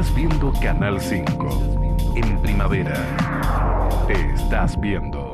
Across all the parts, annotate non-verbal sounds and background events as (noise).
estás viendo Canal 5. En primavera, estás viendo.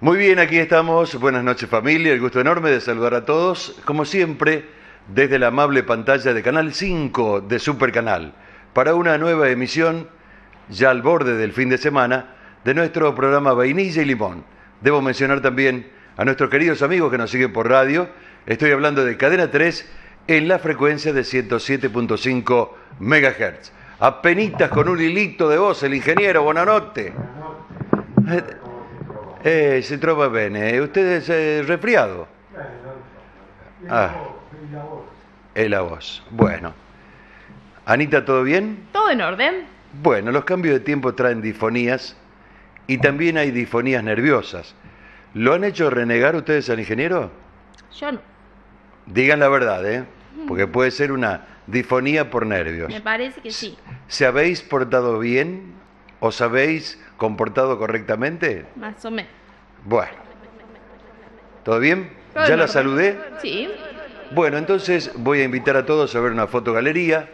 Muy bien, aquí estamos. Buenas noches familia, el gusto enorme de saludar a todos, como siempre, desde la amable pantalla de Canal 5 de Supercanal, para una nueva emisión, ya al borde del fin de semana, de nuestro programa Vainilla y Limón. Debo mencionar también a nuestros queridos amigos que nos siguen por radio, estoy hablando de Cadena 3 en la frecuencia de 107.5 MHz. Apenitas con un hilito de voz, el ingeniero noches. Eh, se si trova bene. Eh, usted es eh, resfriado. Eh, ah, es la voz. Bueno. Anita, ¿todo bien? Todo en orden. Bueno, los cambios de tiempo traen difonías y también hay difonías nerviosas. ¿Lo han hecho renegar ustedes al ingeniero? Yo no. Digan la verdad, ¿eh? Porque puede ser una difonía por nervios. Me parece que sí. ¿Se habéis portado bien? o sabéis...? comportado correctamente? Más o menos. Bueno. ¿Todo bien? ¿Ya la saludé? Sí. Bueno, entonces voy a invitar a todos a ver una fotogalería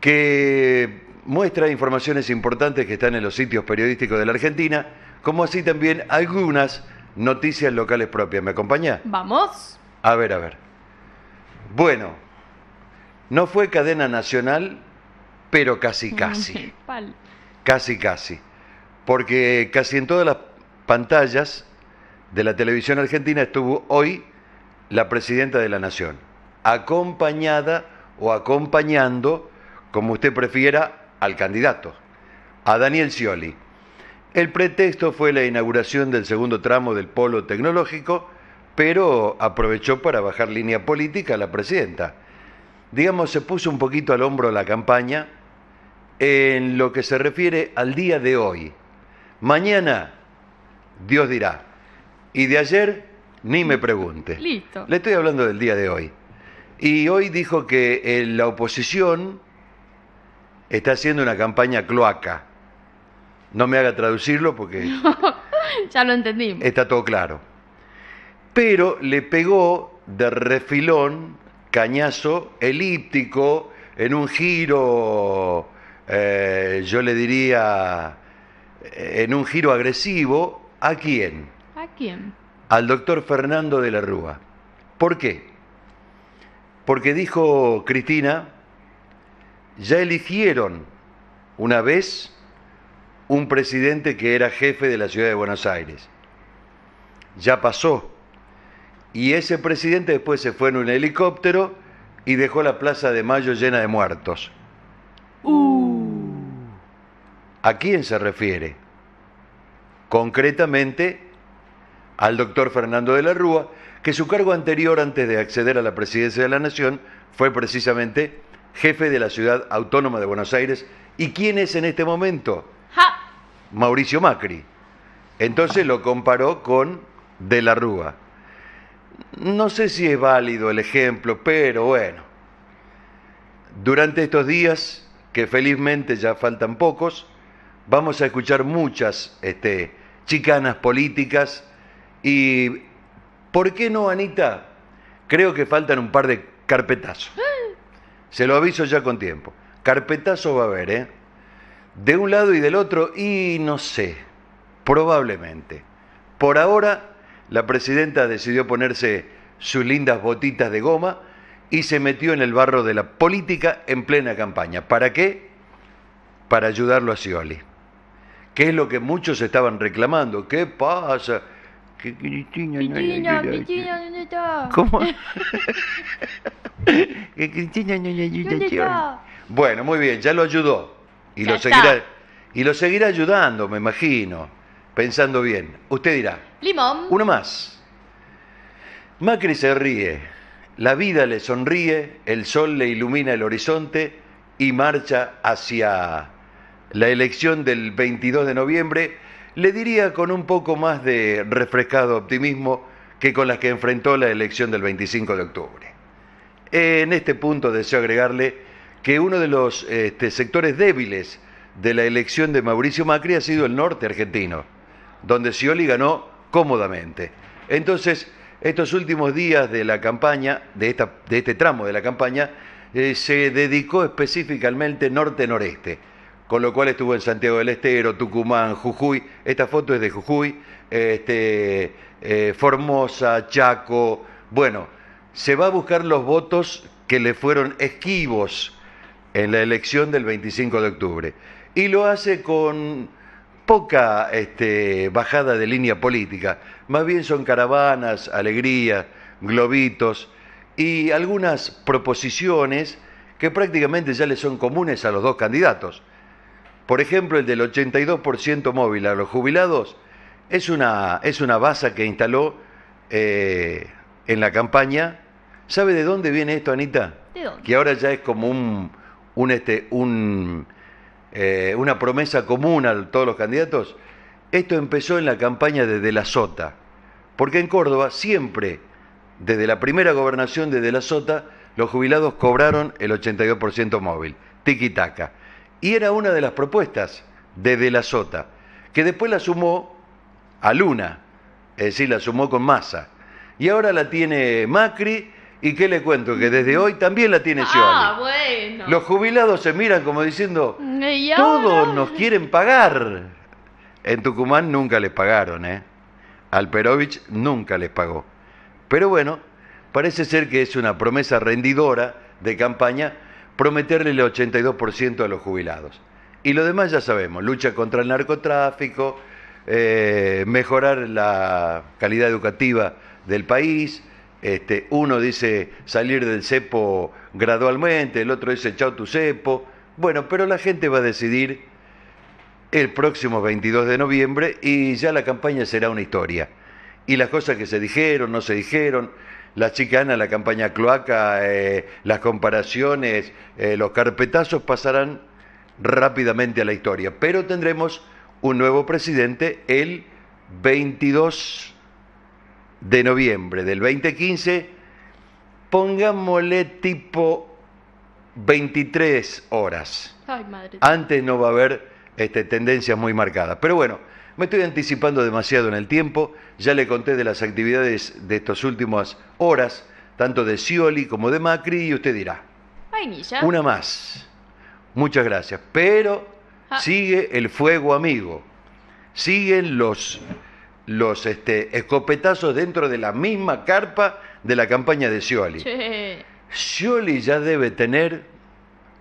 que muestra informaciones importantes que están en los sitios periodísticos de la Argentina, como así también algunas noticias locales propias. ¿Me acompaña? Vamos. A ver, a ver. Bueno, no fue cadena nacional, pero casi, casi. (laughs) casi, casi porque casi en todas las pantallas de la televisión argentina estuvo hoy la presidenta de la Nación, acompañada o acompañando, como usted prefiera, al candidato, a Daniel Scioli. El pretexto fue la inauguración del segundo tramo del polo tecnológico, pero aprovechó para bajar línea política a la presidenta. Digamos, se puso un poquito al hombro la campaña en lo que se refiere al día de hoy, Mañana Dios dirá. Y de ayer ni me pregunte. Listo. Le estoy hablando del día de hoy. Y hoy dijo que eh, la oposición está haciendo una campaña cloaca. No me haga traducirlo porque... (laughs) ya lo entendimos. Está todo claro. Pero le pegó de refilón, cañazo, elíptico, en un giro, eh, yo le diría, en un giro agresivo, ¿a quién? ¿A quién? Al doctor Fernando de la Rúa. ¿Por qué? Porque dijo Cristina, ya eligieron una vez un presidente que era jefe de la ciudad de Buenos Aires. Ya pasó. Y ese presidente después se fue en un helicóptero y dejó la Plaza de Mayo llena de muertos. Uh. ¿A quién se refiere? Concretamente, al doctor Fernando de la Rúa, que su cargo anterior antes de acceder a la presidencia de la Nación fue precisamente jefe de la ciudad autónoma de Buenos Aires. ¿Y quién es en este momento? Mauricio Macri. Entonces lo comparó con de la Rúa. No sé si es válido el ejemplo, pero bueno. Durante estos días, que felizmente ya faltan pocos, vamos a escuchar muchas este, chicanas políticas y, ¿por qué no, Anita? Creo que faltan un par de carpetazos. Se lo aviso ya con tiempo. Carpetazo va a haber, ¿eh? De un lado y del otro, y no sé, probablemente. Por ahora, la presidenta decidió ponerse sus lindas botitas de goma y se metió en el barro de la política en plena campaña. ¿Para qué? Para ayudarlo a Scioli que es lo que muchos estaban reclamando. ¿Qué pasa? ¿Qué Cristina no Cristina, Cristina, ¿dónde está? ¿Cómo? (laughs) que Cristina no ¿Dónde está? Bueno, muy bien, ya lo ayudó. Y lo seguirá y lo seguirá ayudando, me imagino. Pensando bien. Usted dirá. Limón. Uno más. Macri se ríe. La vida le sonríe, el sol le ilumina el horizonte y marcha hacia la elección del 22 de noviembre, le diría con un poco más de refrescado optimismo que con las que enfrentó la elección del 25 de octubre. En este punto deseo agregarle que uno de los este, sectores débiles de la elección de Mauricio Macri ha sido el norte argentino, donde Scioli ganó cómodamente. Entonces, estos últimos días de la campaña, de, esta, de este tramo de la campaña, eh, se dedicó específicamente norte-noreste con lo cual estuvo en Santiago del Estero, Tucumán, Jujuy, esta foto es de Jujuy, este, eh, Formosa, Chaco, bueno, se va a buscar los votos que le fueron esquivos en la elección del 25 de octubre. Y lo hace con poca este, bajada de línea política, más bien son caravanas, alegría, globitos y algunas proposiciones que prácticamente ya le son comunes a los dos candidatos por ejemplo, el del 82% móvil a los jubilados es una, es una base que instaló eh, en la campaña. ¿Sabe de dónde viene esto, Anita? ¿De dónde? Que ahora ya es como un, este, eh, una promesa común a todos los candidatos. Esto empezó en la campaña desde la Sota, porque en Córdoba siempre, desde la primera gobernación desde la Sota, los jubilados cobraron el 82% móvil, tiki taca. Y era una de las propuestas de De la Sota, que después la sumó a Luna, es decir, la sumó con masa, Y ahora la tiene Macri, y qué le cuento, que desde hoy también la tiene ah, Scioli. Los jubilados se miran como diciendo, todos nos quieren pagar. En Tucumán nunca les pagaron, ¿eh? Perovich nunca les pagó. Pero bueno, parece ser que es una promesa rendidora de campaña prometerle el 82% a los jubilados. Y lo demás ya sabemos, lucha contra el narcotráfico, eh, mejorar la calidad educativa del país, este, uno dice salir del cepo gradualmente, el otro dice chau tu cepo, bueno, pero la gente va a decidir el próximo 22 de noviembre y ya la campaña será una historia. Y las cosas que se dijeron, no se dijeron, la chicana, la campaña cloaca, eh, las comparaciones, eh, los carpetazos pasarán rápidamente a la historia. Pero tendremos un nuevo presidente el 22 de noviembre del 2015, pongámosle tipo 23 horas. Ay, madre. Antes no va a haber este, tendencias muy marcadas. Pero bueno. Me estoy anticipando demasiado en el tiempo, ya le conté de las actividades de estas últimas horas, tanto de Scioli como de Macri, y usted dirá. Una más. Muchas gracias. Pero ah. sigue el fuego amigo. Siguen los, los este, escopetazos dentro de la misma carpa de la campaña de Scioli. Sioli ya debe tener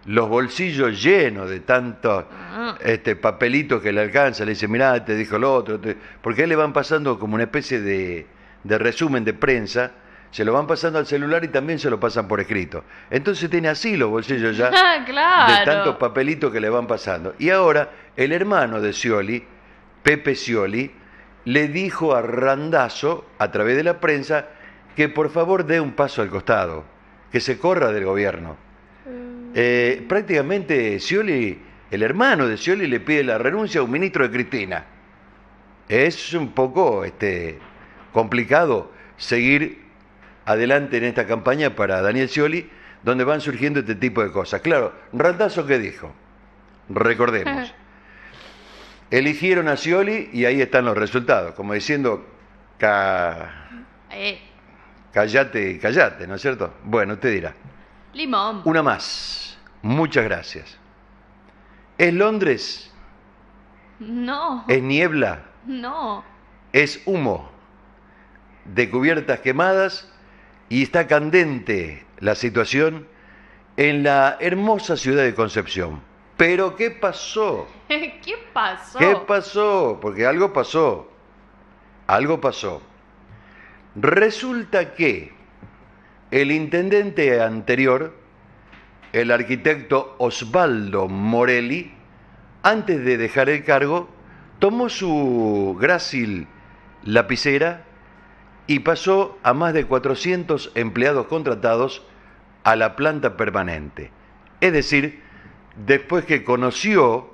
los bolsillos llenos de tantos ah. este, papelitos que le alcanza, le dice, mirá, este te dijo el otro, porque a le van pasando como una especie de, de resumen de prensa, se lo van pasando al celular y también se lo pasan por escrito. Entonces tiene así los bolsillos ya (laughs) de tantos papelitos que le van pasando. Y ahora el hermano de Scioli, Pepe Scioli, le dijo a Randazzo a través de la prensa, que por favor dé un paso al costado, que se corra del gobierno eh, prácticamente Scioli, el hermano de Scioli, le pide la renuncia a un ministro de Cristina. Es un poco este, complicado seguir adelante en esta campaña para Daniel Scioli, donde van surgiendo este tipo de cosas. Claro, Randazo que dijo, recordemos. (laughs) Eligieron a Scioli y ahí están los resultados, como diciendo, eh. callate y callate, ¿no es cierto? Bueno, usted dirá. Limón. Una más. Muchas gracias. ¿Es Londres? No. ¿Es niebla? No. Es humo de cubiertas quemadas y está candente la situación en la hermosa ciudad de Concepción. Pero ¿qué pasó? (laughs) ¿Qué pasó? ¿Qué pasó? Porque algo pasó. Algo pasó. Resulta que el intendente anterior, el arquitecto Osvaldo Morelli, antes de dejar el cargo, tomó su grácil lapicera y pasó a más de 400 empleados contratados a la planta permanente. Es decir, después que conoció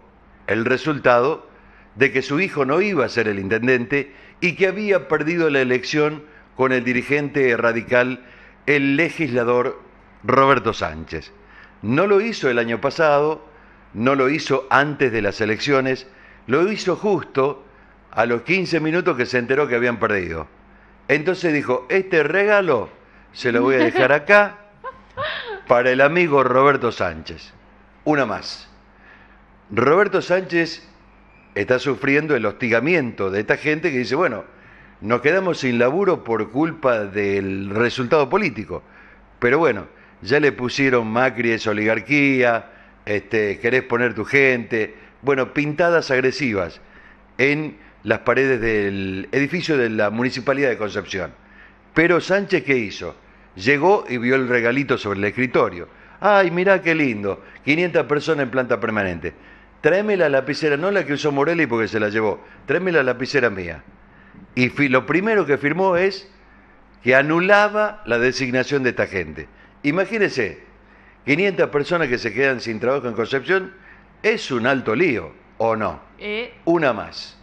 el resultado de que su hijo no iba a ser el intendente y que había perdido la elección con el dirigente radical el legislador Roberto Sánchez. No lo hizo el año pasado, no lo hizo antes de las elecciones, lo hizo justo a los 15 minutos que se enteró que habían perdido. Entonces dijo, este regalo se lo voy a dejar acá para el amigo Roberto Sánchez. Una más. Roberto Sánchez está sufriendo el hostigamiento de esta gente que dice, bueno, nos quedamos sin laburo por culpa del resultado político. Pero bueno, ya le pusieron Macri es oligarquía, este, querés poner tu gente, bueno, pintadas agresivas en las paredes del edificio de la Municipalidad de Concepción. Pero Sánchez, ¿qué hizo? Llegó y vio el regalito sobre el escritorio. ¡Ay, mirá qué lindo! 500 personas en planta permanente. Tráeme la lapicera, no la que usó Morelli porque se la llevó. Tráeme la lapicera mía. Y lo primero que firmó es que anulaba la designación de esta gente. Imagínense, 500 personas que se quedan sin trabajo en Concepción es un alto lío, ¿o no? Eh. Una más.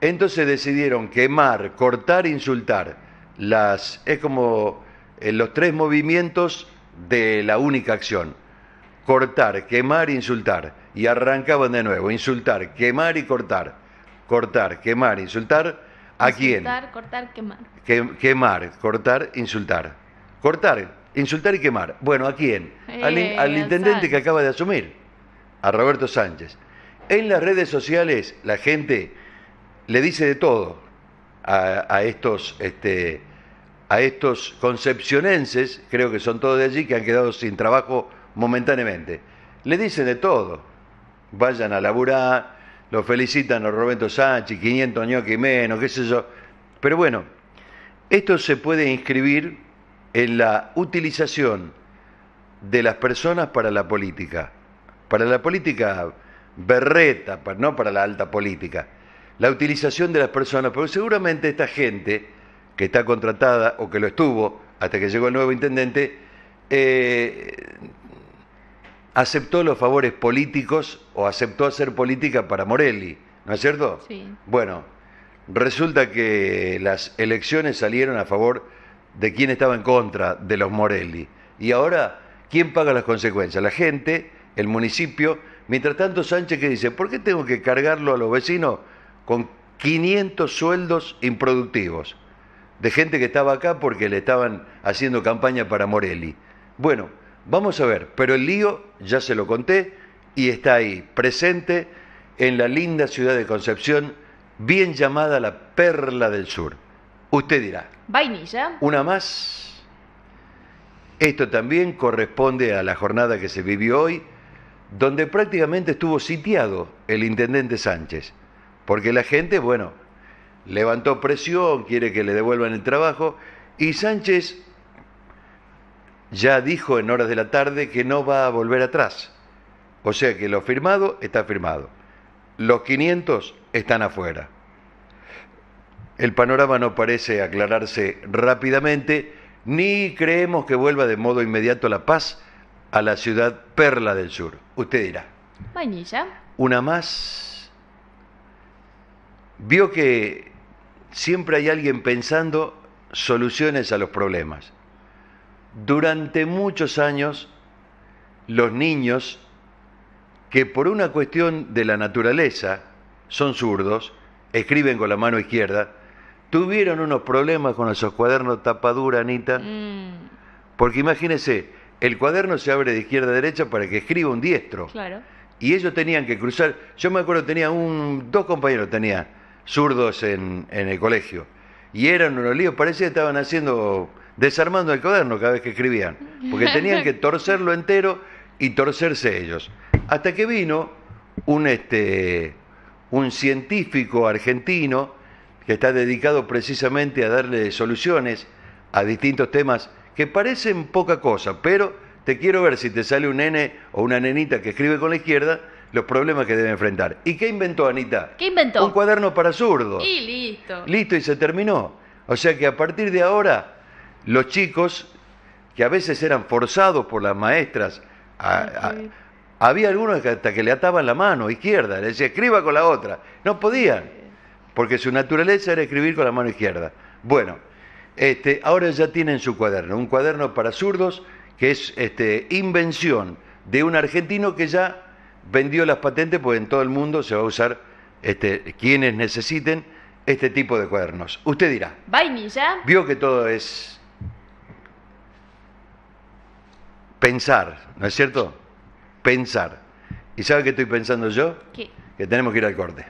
Entonces decidieron quemar, cortar, insultar. Las, es como eh, los tres movimientos de la única acción. Cortar, quemar, insultar. Y arrancaban de nuevo. Insultar, quemar y cortar. Cortar, quemar, insultar ¿A quién? cortar, quemar. quemar, cortar, insultar. Cortar, insultar y quemar. Bueno, ¿a quién? Eh, al, intendente que acaba de asumir, a Roberto Sánchez. En las redes sociales la gente le dice de todo a, estos, este, a estos concepcionenses, creo que son todos de allí, que han quedado sin trabajo momentáneamente. Le dicen de todo. Vayan a laburar, lo felicitan los Roberto Sánchez, 500 que menos, qué sé yo. Pero bueno, esto se puede inscribir en la utilización de las personas para la política, para la política berreta, no para la alta política, la utilización de las personas, porque seguramente esta gente que está contratada o que lo estuvo hasta que llegó el nuevo intendente, eh, aceptó los favores políticos o aceptó hacer política para Morelli, ¿no es cierto? Sí. Bueno, resulta que las elecciones salieron a favor de quien estaba en contra de los Morelli. Y ahora, ¿quién paga las consecuencias? La gente, el municipio. Mientras tanto, Sánchez que dice, ¿por qué tengo que cargarlo a los vecinos con 500 sueldos improductivos? De gente que estaba acá porque le estaban haciendo campaña para Morelli. Bueno, Vamos a ver, pero el lío, ya se lo conté, y está ahí, presente en la linda ciudad de Concepción, bien llamada la perla del sur. Usted dirá. Vainilla. Una más. Esto también corresponde a la jornada que se vivió hoy, donde prácticamente estuvo sitiado el intendente Sánchez, porque la gente, bueno, levantó presión, quiere que le devuelvan el trabajo, y Sánchez ya dijo en horas de la tarde que no va a volver atrás. O sea que lo firmado está firmado. Los 500 están afuera. El panorama no parece aclararse rápidamente, ni creemos que vuelva de modo inmediato la paz a la ciudad perla del sur. Usted dirá. Una más. Vio que siempre hay alguien pensando soluciones a los problemas durante muchos años los niños que por una cuestión de la naturaleza son zurdos, escriben con la mano izquierda, tuvieron unos problemas con esos cuadernos tapadura, Anita, mm. porque imagínense, el cuaderno se abre de izquierda a derecha para que escriba un diestro. Y ellos tenían que cruzar, yo me acuerdo, tenía un, dos compañeros, tenía zurdos en, en el colegio, y eran unos líos, parecía que estaban haciendo desarmando el cuaderno cada vez que escribían, porque tenían que (laughs) torcerlo entero y torcerse ellos. Hasta que vino un, este, un científico argentino que está dedicado precisamente a darle soluciones a distintos temas que parecen poca cosa, pero te quiero ver si te sale un nene o una nenita que escribe con la izquierda los problemas que debe enfrentar. ¿Y qué inventó Anita? ¿Qué inventó? Un cuaderno para zurdo. Y listo. Listo y se terminó. O sea que a partir de ahora los chicos, que a veces eran forzados por las maestras, había algunos hasta que le ataban la mano izquierda, le decía, escriba con la otra. No podían, porque su naturaleza era escribir con la mano izquierda. Bueno, este, ahora ya tienen su cuaderno, un cuaderno para zurdos que es este, invención de un argentino que ya vendió las patentes, pues en todo el mundo se va a usar este, quienes necesiten este tipo de cuadernos. Usted dirá. ya? Vio que todo es pensar, ¿no es cierto? Pensar. ¿Y sabe qué estoy pensando yo? Que tenemos que ir al corte.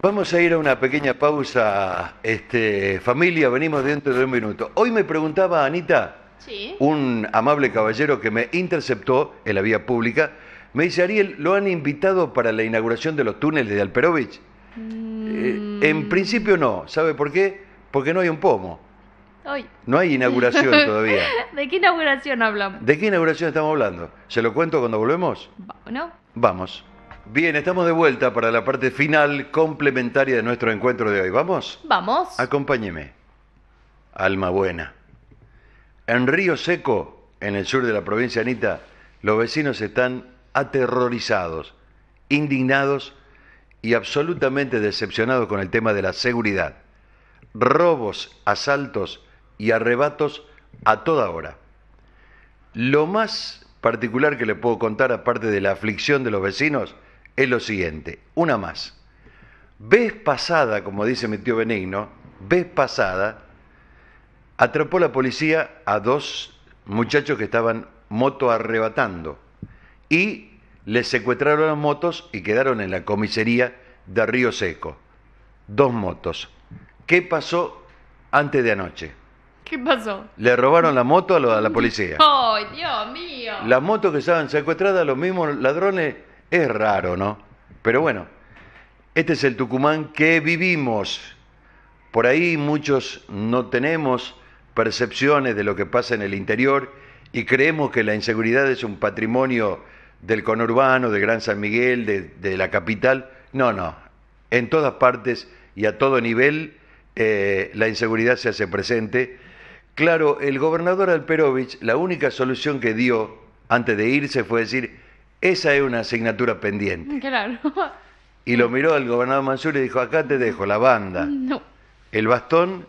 Vamos a ir a una pequeña pausa, este, familia, venimos dentro de un minuto. Hoy me preguntaba Anita, un amable caballero que me interceptó en la vía pública, me dice, Ariel, ¿lo han invitado para la inauguración de los túneles de Alperovich? Mm. Eh, en principio no, ¿sabe por qué? Porque no hay un pomo. No hay inauguración (laughs) todavía. ¿De qué inauguración hablamos? ¿De qué inauguración estamos hablando? ¿Se lo cuento cuando volvemos? no? Vamos. Bien, estamos de vuelta para la parte final complementaria de nuestro encuentro de hoy. ¿Vamos? Vamos. Acompáñeme. Alma buena. En Río Seco, en el sur de la provincia Anita, los vecinos están aterrorizados, indignados y absolutamente decepcionados con el tema de la seguridad. Robos, asaltos y arrebatos a toda hora. Lo más particular que le puedo contar, aparte de la aflicción de los vecinos, es lo siguiente, una más. Vez pasada, como dice mi tío Benigno, vez pasada, atrapó la policía a dos muchachos que estaban moto arrebatando y les secuestraron las motos y quedaron en la comisaría de Río Seco. Dos motos. ¿Qué pasó antes de anoche? ¿Qué pasó? Le robaron la moto a, la policía. ¡Ay, Dios mío! Las motos que estaban secuestradas, los mismos ladrones, es raro, ¿no? Pero bueno, este es el Tucumán que vivimos. Por ahí muchos no tenemos percepciones de lo que pasa en el interior y creemos que la inseguridad es un patrimonio del conurbano, de Gran San Miguel, de, la capital. No, no. En todas partes y a todo nivel eh, la inseguridad se hace presente Claro, el gobernador Alperovich, la única solución que dio antes de irse fue decir, esa es una asignatura pendiente. Claro. Y lo miró al gobernador Mansur y dijo, acá te dejo la banda, no. el bastón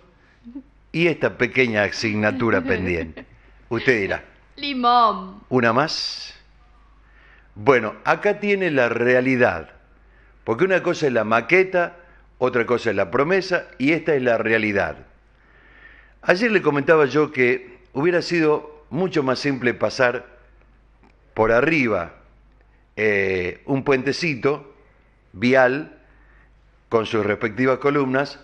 y esta pequeña asignatura pendiente. Usted dirá. Limón. ¿Una más? Bueno, acá tiene la realidad. Porque una cosa es la maqueta, otra cosa es la promesa y esta es la realidad. Ayer le comentaba yo que hubiera sido mucho más simple pasar por arriba eh, un puentecito vial con sus respectivas columnas,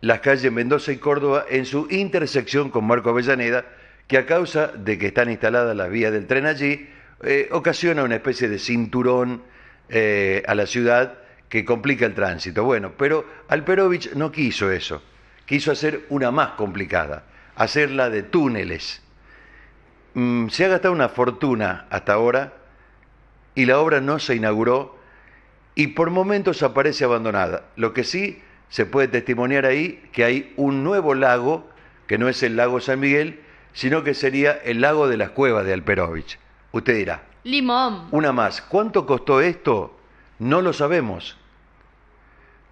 las calles Mendoza y Córdoba en su intersección con Marco Avellaneda, que a causa de que están instaladas las vías del tren allí, eh, ocasiona una especie de cinturón eh, a la ciudad que complica el tránsito. Bueno, pero Alperovich no quiso eso quiso hacer una más complicada, hacerla de túneles. Mm, se ha gastado una fortuna hasta ahora y la obra no se inauguró y por momentos aparece abandonada. Lo que sí se puede testimoniar ahí que hay un nuevo lago, que no es el lago San Miguel, sino que sería el lago de las cuevas de Alperovich. Usted dirá. Limón. Una más. ¿Cuánto costó esto? No lo sabemos.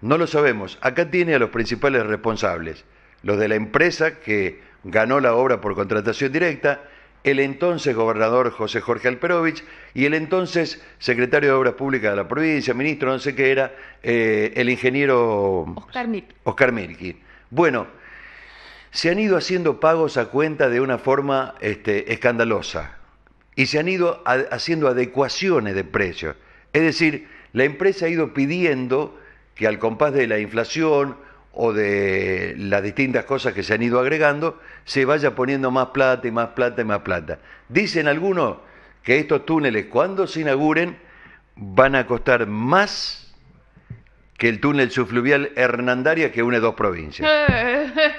No lo sabemos. Acá tiene a los principales responsables, los de la empresa que ganó la obra por contratación directa, el entonces gobernador José Jorge Alperovich y el entonces secretario de Obras Públicas de la provincia, ministro, no sé qué era, eh, el ingeniero Oscar, Bueno, se han ido haciendo pagos a cuenta de una forma este, escandalosa y se han ido haciendo adecuaciones de precios. Es decir, la empresa ha ido pidiendo que al compás de la inflación o de las distintas cosas que se han ido agregando, se vaya poniendo más plata y más plata y más plata. Dicen algunos que estos túneles, cuando se inauguren, van a costar más que el túnel subfluvial Hernandaria que une dos provincias.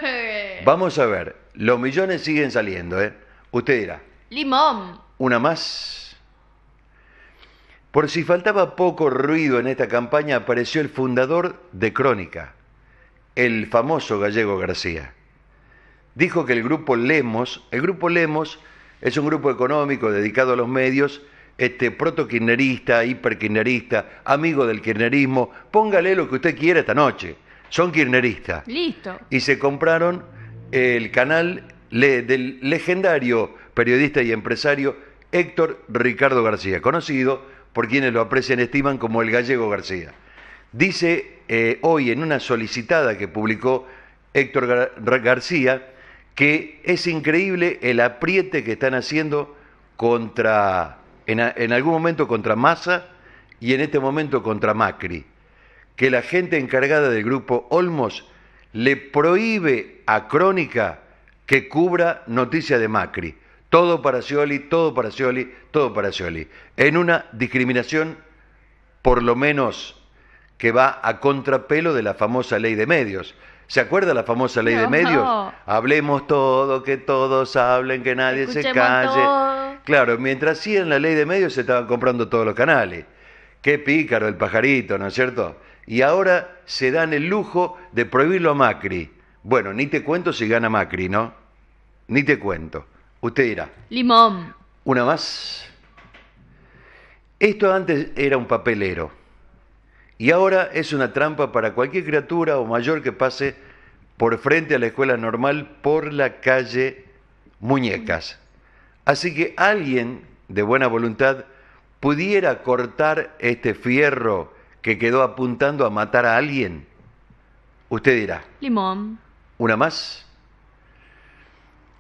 (laughs) Vamos a ver, los millones siguen saliendo, ¿eh? Usted dirá. Limón. Una más. Por si faltaba poco ruido en esta campaña, apareció el fundador de Crónica, el famoso gallego García. Dijo que el grupo Lemos, el grupo Lemos es un grupo económico dedicado a los medios, este proto-kirchnerista, amigo del kirnerismo, póngale lo que usted quiera esta noche. Son kirneristas. Listo. Y se compraron el canal del legendario periodista y empresario Héctor Ricardo García, conocido por quienes lo aprecian y estiman como el gallego García. Dice eh, hoy en una solicitada que publicó Héctor García que es increíble el apriete que están haciendo contra, en, en algún momento contra Massa y en este momento contra Macri, que la gente encargada del grupo Olmos le prohíbe a Crónica que cubra noticias de Macri. Todo para Scioli, todo para Scioli, todo para Scioli. En una discriminación, por lo menos, que va a contrapelo de la famosa ley de medios. ¿Se acuerda la famosa ley de medios? Hablemos todo, que todos hablen, que nadie se calle. Claro, mientras sí en la ley de medios se estaban comprando todos los canales. Qué pícaro el pajarito, ¿no es cierto? Y ahora se dan el lujo de prohibirlo a Macri. Bueno, ni te cuento si gana Macri, ¿no? Ni te cuento. Usted dirá. Limón. Una más. Esto antes era un papelero. Y ahora es una trampa para cualquier criatura o mayor que pase por frente a la escuela normal por la calle Muñecas. Así que alguien de buena voluntad pudiera cortar este fierro que quedó apuntando a matar a alguien. Usted dirá. Limón. ¿Una más?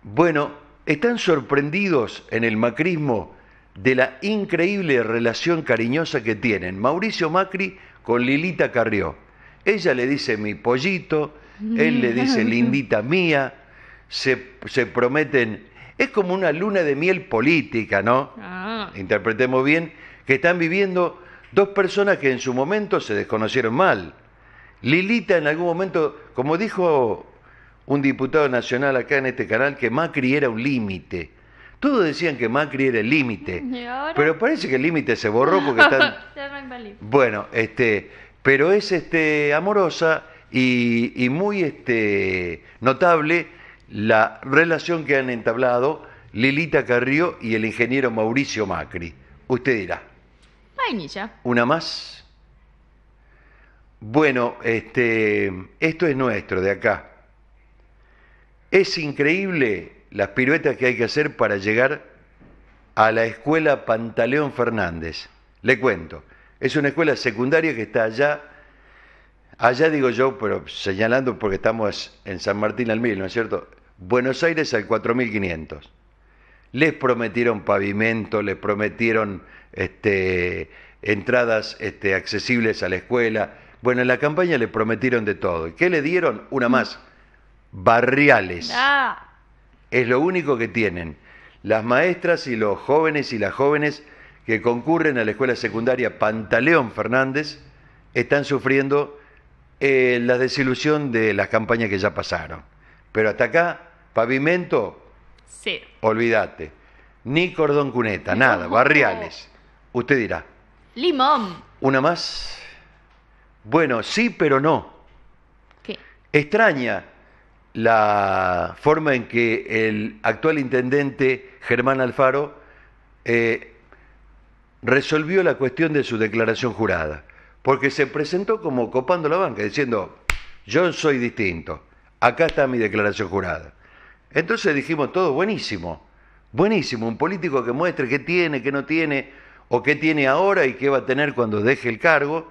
Bueno, están sorprendidos en el macrismo de la increíble relación cariñosa que tienen Mauricio Macri con Lilita Carrió. Ella le dice mi pollito, él le dice (laughs) lindita mía, se, prometen, es como una luna de miel política, ¿no? Ah. Interpretemos bien, que están viviendo dos personas que en su momento se desconocieron mal. Lilita en algún momento, como dijo un diputado nacional acá en este canal que Macri era un límite. Todos decían que Macri era el límite, pero parece que el límite se borró porque está. (laughs) bueno, este, pero es este amorosa y, muy este notable la relación que han entablado Lilita Carrillo y el ingeniero Mauricio Macri. Usted dirá. Una más. Bueno, este, esto es nuestro de acá. Es increíble las piruetas que hay que hacer para llegar a la escuela Pantaleón Fernández. Le cuento, es una escuela secundaria que está allá, allá digo yo, pero señalando porque estamos en San Martín al Mil, ¿no es cierto? Buenos Aires al 4500. Les prometieron pavimento, les prometieron este, entradas este, accesibles a la escuela. Bueno, en la campaña les prometieron de todo. ¿Y ¿Qué le dieron? Una más barriales. Ah. Es lo único que tienen las maestras y los jóvenes y las jóvenes que concurren a la escuela secundaria Pantaleón Fernández están sufriendo eh, la desilusión de las campañas que ya pasaron. Pero hasta acá, pavimento, olvídate. Ni cordón cuneta, nada, barriales. Usted dirá. Limón. ¿Una más? Bueno, sí, pero no. ¿Qué? Extraña la forma en que el actual intendente Germán Alfaro eh, resolvió la cuestión de su declaración jurada, porque se presentó como copando la banca, diciendo, yo soy distinto, acá está mi declaración jurada. Entonces dijimos todo, buenísimo, buenísimo, un político que muestre qué tiene, qué no tiene, o qué tiene ahora y qué va a tener cuando deje el cargo,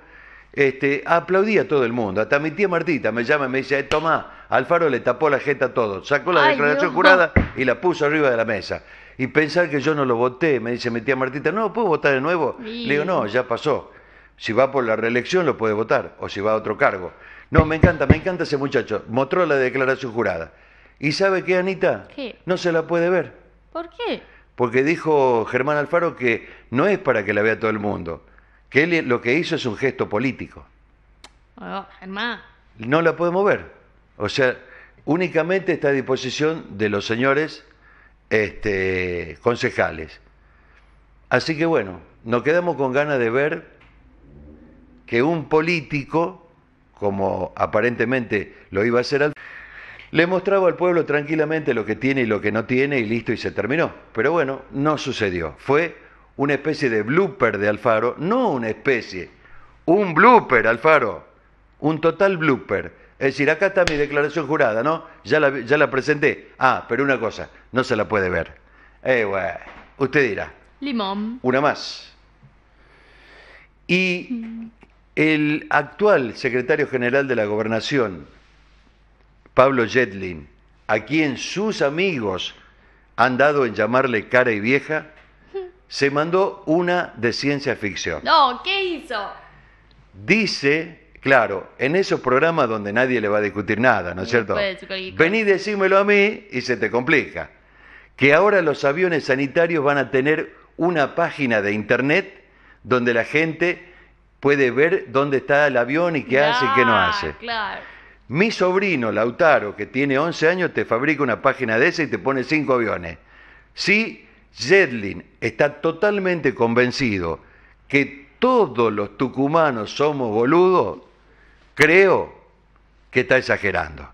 este, aplaudía a todo el mundo. Hasta mi tía Martita me llama y me dice, eh, tomá, Alfaro le tapó la jeta a todo, sacó la declaración jurada y la puso arriba de la mesa. Y pensar que yo no lo voté, me dice mi tía Martita, no, ¿puedo votar de nuevo? Le digo, no, ya pasó. Si va por la reelección lo puede votar, o si va a otro cargo. No, me encanta, me encanta ese muchacho. Mostró la declaración jurada. ¿Y sabe qué, Anita? No se la puede ver. ¿Por qué? Porque dijo Germán Alfaro que no es para que la vea todo el mundo que él lo que hizo es un gesto político. Ah, no la podemos ver. O sea, únicamente está a disposición de los señores este, concejales. Así que bueno, nos quedamos con ganas de ver que un político, como aparentemente lo iba a hacer al... Le mostraba al pueblo tranquilamente lo que tiene y lo que no tiene y listo y se terminó. Pero bueno, no sucedió. Fue una especie de blooper de Alfaro, no una especie, un blooper, Alfaro, un total blooper. Es decir, acá está mi declaración jurada, ¿no? Ya la, ya la presenté. Ah, pero una cosa, no se la puede ver. Eh, bueno, usted dirá. Limón. Una más. Y el actual secretario general de la gobernación, Pablo Jetlin, a quien sus amigos han dado en llamarle cara y vieja, se mandó una de ciencia ficción. No, ¿qué hizo? Dice, claro, en esos programas donde nadie le va a discutir nada, ¿no es cierto? Vení, decímelo a mí y se te complica. Que ahora los aviones sanitarios van a tener una página de internet donde la gente puede ver dónde está el avión y qué hace y qué no hace. Claro. Mi sobrino Lautaro, que tiene 11 años, te fabrica una página de esa y te pone cinco aviones. Sí, Jedlin está totalmente convencido que todos los tucumanos somos boludos, creo que está exagerando.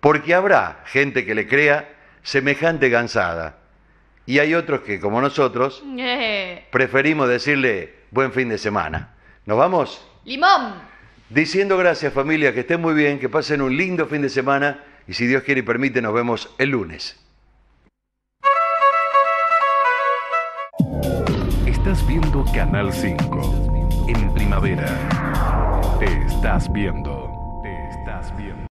Porque habrá gente que le crea semejante gansada. Y hay otros que, como nosotros, (laughs) preferimos decirle buen fin de semana. ¿Nos vamos? Limón. Diciendo gracias familia, que estén muy bien, que pasen un lindo fin de semana y si Dios quiere y permite nos vemos el lunes. estás viendo Canal 5. En primavera, te estás viendo.